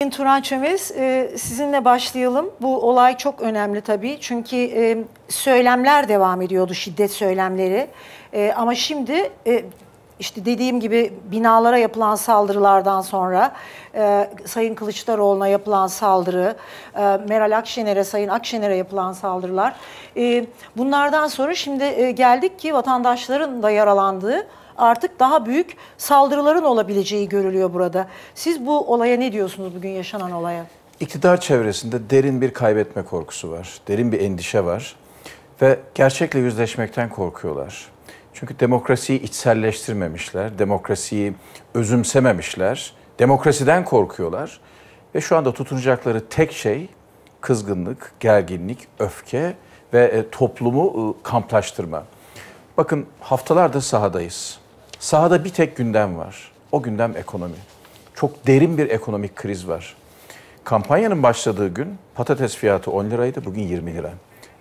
Sayın Turançömez e, sizinle başlayalım. Bu olay çok önemli tabii çünkü e, söylemler devam ediyordu şiddet söylemleri e, ama şimdi işte dediğim gibi binalara yapılan saldırılardan sonra Sayın Kılıçdaroğlu'na yapılan saldırı, Meral Akşener'e, Sayın Akşener'e yapılan saldırılar. bunlardan sonra şimdi geldik ki vatandaşların da yaralandığı artık daha büyük saldırıların olabileceği görülüyor burada. Siz bu olaya ne diyorsunuz bugün yaşanan olaya? İktidar çevresinde derin bir kaybetme korkusu var. Derin bir endişe var. Ve gerçekle yüzleşmekten korkuyorlar. Çünkü demokrasiyi içselleştirmemişler, demokrasiyi özümsememişler, demokrasiden korkuyorlar. Ve şu anda tutunacakları tek şey kızgınlık, gerginlik, öfke ve e, toplumu ıı, kamplaştırma. Bakın haftalarda sahadayız. Sahada bir tek gündem var. O gündem ekonomi. Çok derin bir ekonomik kriz var. Kampanyanın başladığı gün patates fiyatı 10 liraydı, bugün 20 lira.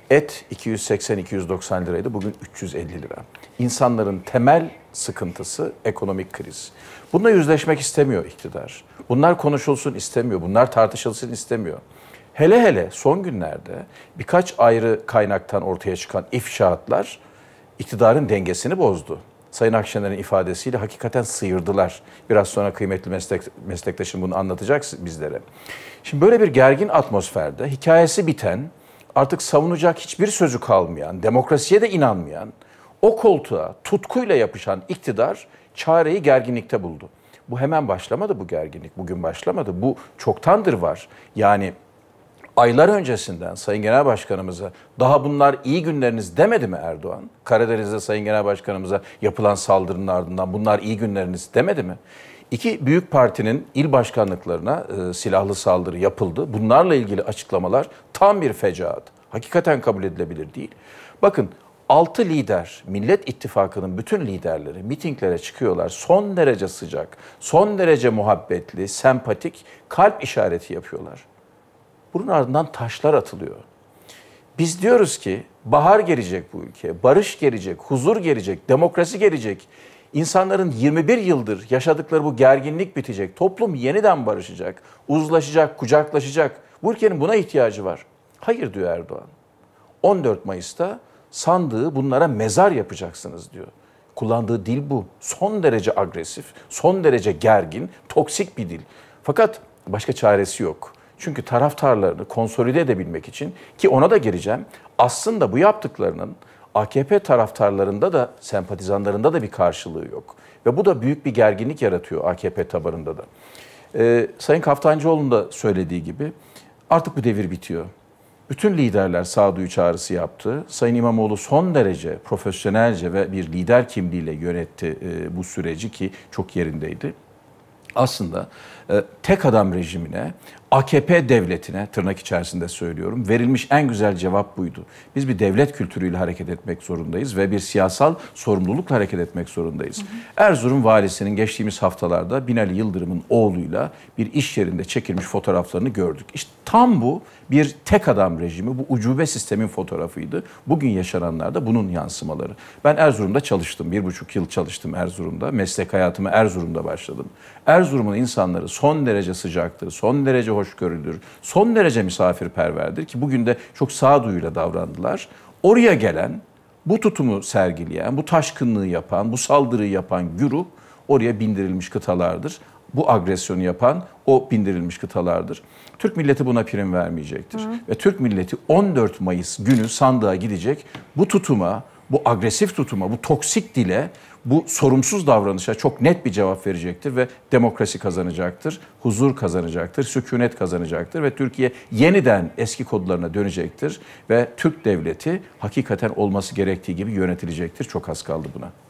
Et 280-290 liraydı, bugün 350 lira. İnsanların temel sıkıntısı ekonomik kriz. Bununla yüzleşmek istemiyor iktidar. Bunlar konuşulsun istemiyor, bunlar tartışılsın istemiyor. Hele hele son günlerde birkaç ayrı kaynaktan ortaya çıkan ifşaatlar iktidarın dengesini bozdu. Sayın Akşener'in ifadesiyle hakikaten sıyırdılar. Biraz sonra kıymetli meslek, meslektaşım bunu anlatacak bizlere. Şimdi böyle bir gergin atmosferde hikayesi biten, artık savunacak hiçbir sözü kalmayan, demokrasiye de inanmayan, o koltuğa tutkuyla yapışan iktidar çareyi gerginlikte buldu. Bu hemen başlamadı bu gerginlik. Bugün başlamadı. Bu çoktandır var. Yani aylar öncesinden Sayın Genel Başkanımıza daha bunlar iyi günleriniz demedi mi Erdoğan? Karadeniz'de Sayın Genel Başkanımıza yapılan saldırının ardından bunlar iyi günleriniz demedi mi? İki büyük partinin il başkanlıklarına e, silahlı saldırı yapıldı. Bunlarla ilgili açıklamalar tam bir fecaat. Hakikaten kabul edilebilir değil. Bakın 6 lider, Millet İttifakı'nın bütün liderleri mitinglere çıkıyorlar. Son derece sıcak, son derece muhabbetli, sempatik kalp işareti yapıyorlar. Bunun ardından taşlar atılıyor. Biz diyoruz ki bahar gelecek bu ülkeye, barış gelecek, huzur gelecek, demokrasi gelecek. İnsanların 21 yıldır yaşadıkları bu gerginlik bitecek. Toplum yeniden barışacak, uzlaşacak, kucaklaşacak. Bu ülkenin buna ihtiyacı var. Hayır diyor Erdoğan. 14 Mayıs'ta sandığı bunlara mezar yapacaksınız diyor. Kullandığı dil bu. Son derece agresif, son derece gergin, toksik bir dil. Fakat başka çaresi yok. Çünkü taraftarlarını konsolide edebilmek için ki ona da gireceğim. Aslında bu yaptıklarının AKP taraftarlarında da sempatizanlarında da bir karşılığı yok. Ve bu da büyük bir gerginlik yaratıyor AKP tabanında da. Ee, Sayın Kaftancıoğlu'nun da söylediği gibi artık bu devir bitiyor. Bütün liderler sağduyu çağrısı yaptı. Sayın İmamoğlu son derece profesyonelce ve bir lider kimliğiyle yönetti e, bu süreci ki çok yerindeydi. Aslında e, tek adam rejimine AKP devletine tırnak içerisinde söylüyorum verilmiş en güzel cevap buydu. Biz bir devlet kültürüyle hareket etmek zorundayız ve bir siyasal sorumlulukla hareket etmek zorundayız. Hı hı. Erzurum valisinin geçtiğimiz haftalarda Binali Yıldırım'ın oğluyla bir iş yerinde çekilmiş fotoğraflarını gördük. İşte tam bu bir tek adam rejimi, bu ucube sistemin fotoğrafıydı. Bugün yaşananlar da bunun yansımaları. Ben Erzurum'da çalıştım, bir buçuk yıl çalıştım Erzurum'da. Meslek hayatımı Erzurum'da başladım. Erzurum'un insanları son derece sıcaktır, son derece hoş hoşgörülüdür. Son derece misafirperverdir ki bugün de çok sağduyuyla davrandılar. Oraya gelen, bu tutumu sergileyen, bu taşkınlığı yapan, bu saldırıyı yapan güruh oraya bindirilmiş kıtalardır. Bu agresyonu yapan o bindirilmiş kıtalardır. Türk milleti buna prim vermeyecektir. Hı. Ve Türk milleti 14 Mayıs günü sandığa gidecek. Bu tutuma, bu agresif tutuma, bu toksik dile bu sorumsuz davranışa çok net bir cevap verecektir ve demokrasi kazanacaktır, huzur kazanacaktır, sükunet kazanacaktır ve Türkiye yeniden eski kodlarına dönecektir ve Türk devleti hakikaten olması gerektiği gibi yönetilecektir. Çok az kaldı buna.